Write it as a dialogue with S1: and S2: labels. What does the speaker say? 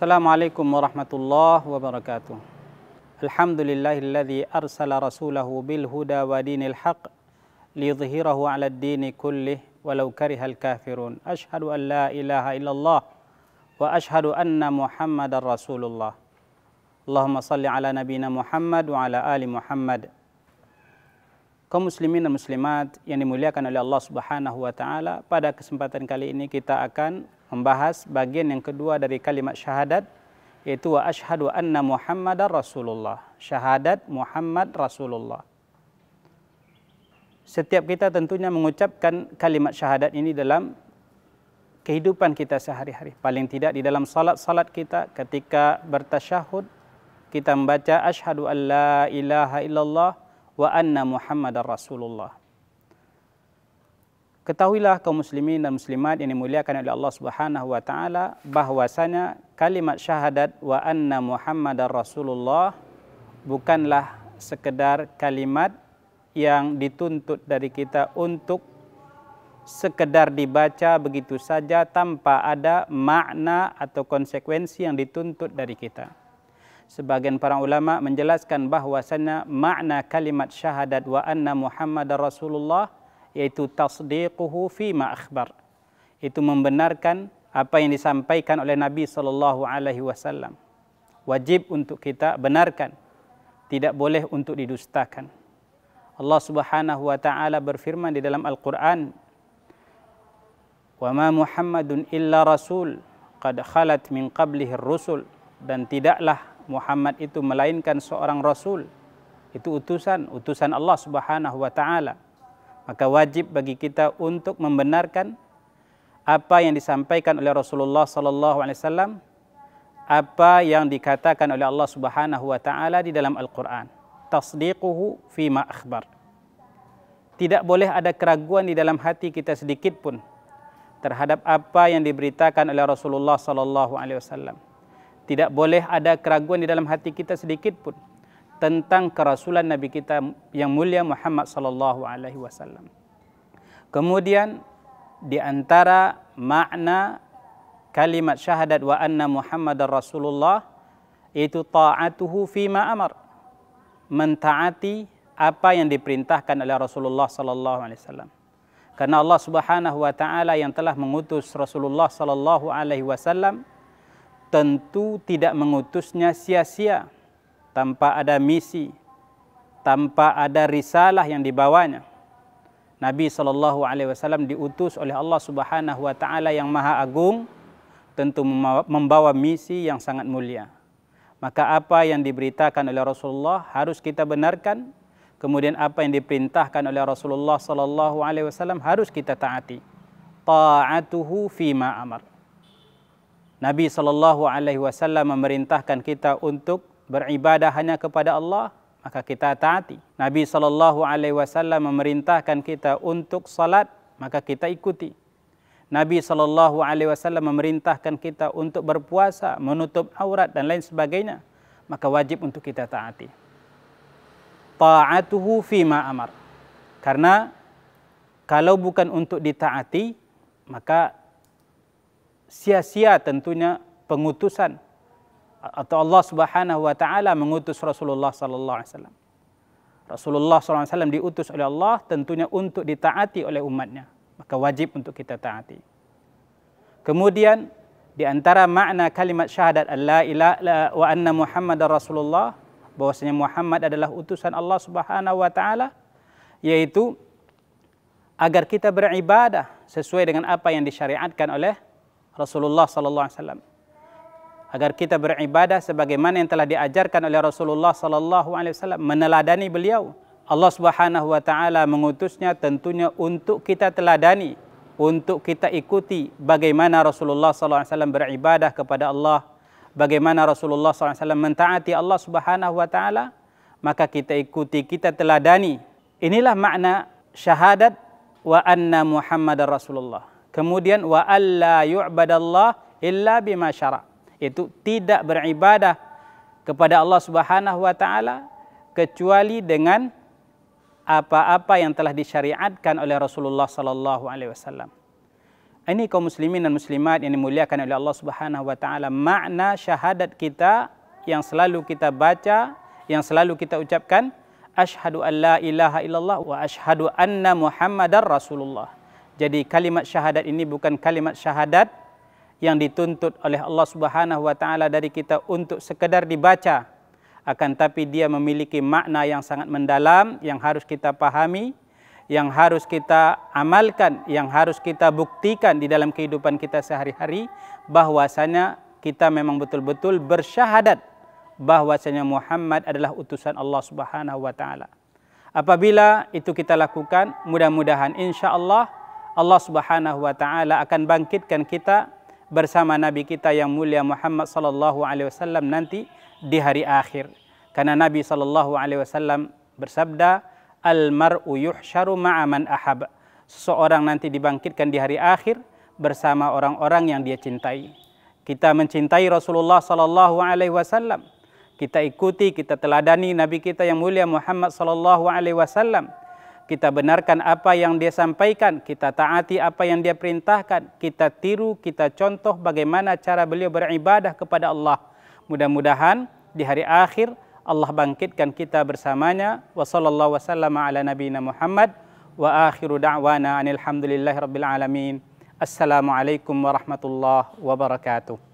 S1: السلام عليكم ورحمة الله وبركاته الحمد لله الذي أرسل رسوله بالهدى ودين الحق ليظهره على الدين كله ولو كره الكافرون أشهد أن لا إله إلا الله وأشهد أن محمد رسول الله اللهم صل على نبينا محمد وعلى آل محمد كمسلمين muslimin dan muslimat yang dimuliakan oleh Allah Subhanahu wa taala, pada kesempatan kali ini kita akan membahas bagian yang kedua dari kalimat syahadat yaitu wa asyhadu anna muhammadar rasulullah syahadat muhammad rasulullah setiap kita tentunya mengucapkan kalimat syahadat ini dalam kehidupan kita sehari-hari paling tidak di dalam salat-salat kita ketika bertasyahud kita membaca asyhadu alla ilaha illallah wa anna muhammadar rasulullah Ketahuilah kaum muslimin dan muslimat yang dimuliakan oleh Allah Subhanahu wa taala bahwasanya kalimat syahadat wa anna Muhammadar Rasulullah bukanlah sekedar kalimat yang dituntut dari kita untuk sekedar dibaca begitu saja tanpa ada makna atau konsekuensi yang dituntut dari kita. Sebagian para ulama menjelaskan bahwasanya makna kalimat syahadat wa anna Muhammadar Rasulullah yaitu tasdiquhu fi ma akhbar. Itu membenarkan apa yang disampaikan oleh Nabi sallallahu alaihi wasallam. Wajib untuk kita benarkan. Tidak boleh untuk didustakan. Allah Subhanahu wa taala berfirman di dalam Al-Qur'an, "Wa ma Muhammadun illa rasul qad khalat min qablihi ar-rusul" dan tidaklah Muhammad itu melainkan seorang rasul. Itu utusan, utusan Allah Subhanahu wa taala maka wajib bagi kita untuk membenarkan apa yang disampaikan oleh Rasulullah sallallahu alaihi wasallam apa yang dikatakan oleh Allah Subhanahu wa taala di dalam Al-Qur'an tasdiquhu fi ma akhbar tidak boleh ada keraguan di dalam hati kita sedikit pun terhadap apa yang diberitakan oleh Rasulullah sallallahu alaihi wasallam tidak boleh ada keraguan di dalam hati kita sedikit pun tentang kerasulan Nabi kita yang mulia Muhammad sallallahu alaihi wasallam. Kemudian di antara makna kalimat syahadat wa anna Muhammadar Rasulullah itu ta'atuhu fi ma amar. Mentaati apa yang diperintahkan oleh Rasulullah sallallahu alaihi wasallam. Karena Allah Subhanahu wa taala yang telah mengutus Rasulullah sallallahu alaihi wasallam tentu tidak mengutusnya sia-sia tanpa ada misi, tanpa ada risalah yang dibawanya. Nabi sallallahu alaihi wasallam diutus oleh Allah Subhanahu wa taala yang Maha Agung tentu membawa misi yang sangat mulia. Maka apa yang diberitakan oleh Rasulullah harus kita benarkan, kemudian apa yang diperintahkan oleh Rasulullah sallallahu alaihi wasallam harus kita taati. Ta'atuhu fi ma amar. Nabi sallallahu alaihi wasallam memerintahkan kita untuk beribadah hanya kepada Allah, maka kita taati. Nabi sallallahu alaihi wasallam memerintahkan kita untuk salat, maka kita ikuti. Nabi sallallahu alaihi wasallam memerintahkan kita untuk berpuasa, menutup aurat dan lain sebagainya, maka wajib untuk kita taati. Ta'atuhu fi ma amar. Karena kalau bukan untuk ditaati, maka sia-sia tentunya pengutusan atau Allah Subhanahu wa taala mengutus Rasulullah sallallahu alaihi wasallam. Rasulullah sallallahu alaihi wasallam diutus oleh Allah tentunya untuk ditaati oleh umatnya, maka wajib untuk kita taati. Kemudian di antara makna kalimat syahadat la ilaha wa anna Muhammad Rasulullah bahwasanya Muhammad adalah utusan Allah Subhanahu wa taala yaitu agar kita beribadah sesuai dengan apa yang disyariatkan oleh Rasulullah sallallahu alaihi wasallam agar kita beribadah sebagaimana yang telah diajarkan oleh Rasulullah sallallahu alaihi wasallam meneladani beliau. Allah Subhanahu wa taala mengutusnya tentunya untuk kita teladani, untuk kita ikuti bagaimana Rasulullah sallallahu alaihi wasallam beribadah kepada Allah, bagaimana Rasulullah sallallahu alaihi wasallam mentaati Allah Subhanahu wa taala, maka kita ikuti, kita teladani. Inilah makna syahadat wa anna Muhammadar Rasulullah. Kemudian wa alla yu'badallah illa bima syara' iaitu tidak beribadah kepada Allah Subhanahu wa taala kecuali dengan apa-apa yang telah disyariatkan oleh Rasulullah sallallahu alaihi wasallam. Ini kaum muslimin dan muslimat yang dimuliakan oleh Allah Subhanahu wa taala, makna syahadat kita yang selalu kita baca, yang selalu kita ucapkan, asyhadu an la ilaha illallah wa asyhadu anna muhammadar rasulullah. Jadi kalimat syahadat ini bukan kalimat syahadat yang dituntut oleh Allah Subhanahu wa taala dari kita untuk sekedar dibaca akan tapi dia memiliki makna yang sangat mendalam yang harus kita pahami yang harus kita amalkan yang harus kita buktikan di dalam kehidupan kita sehari-hari bahwasanya kita memang betul-betul bersyahadat bahwasanya Muhammad adalah utusan Allah Subhanahu wa taala apabila itu kita lakukan mudah-mudahan insyaallah Allah Subhanahu wa taala akan bangkitkan kita bersama Nabi kita yang mulia Muhammad sallallahu alaihi wasallam nanti di hari akhir. Karena Nabi sallallahu alaihi wasallam bersabda, "Al mar'u yuhsyaru ma'a man ahab." Seseorang nanti dibangkitkan di hari akhir bersama orang-orang yang dia cintai. Kita mencintai Rasulullah sallallahu alaihi wasallam. Kita ikuti, kita teladani Nabi kita yang mulia Muhammad sallallahu alaihi wasallam kita benarkan apa yang dia sampaikan, kita taati apa yang dia perintahkan, kita tiru, kita contoh bagaimana cara beliau beribadah kepada Allah. Mudah-mudahan di hari akhir Allah bangkitkan kita bersamanya. Wassallallahu wasallam ala nabiyina Muhammad wa akhiru da'wana anil hamdulillahi rabbil alamin. Assalamualaikum warahmatullahi wabarakatuh.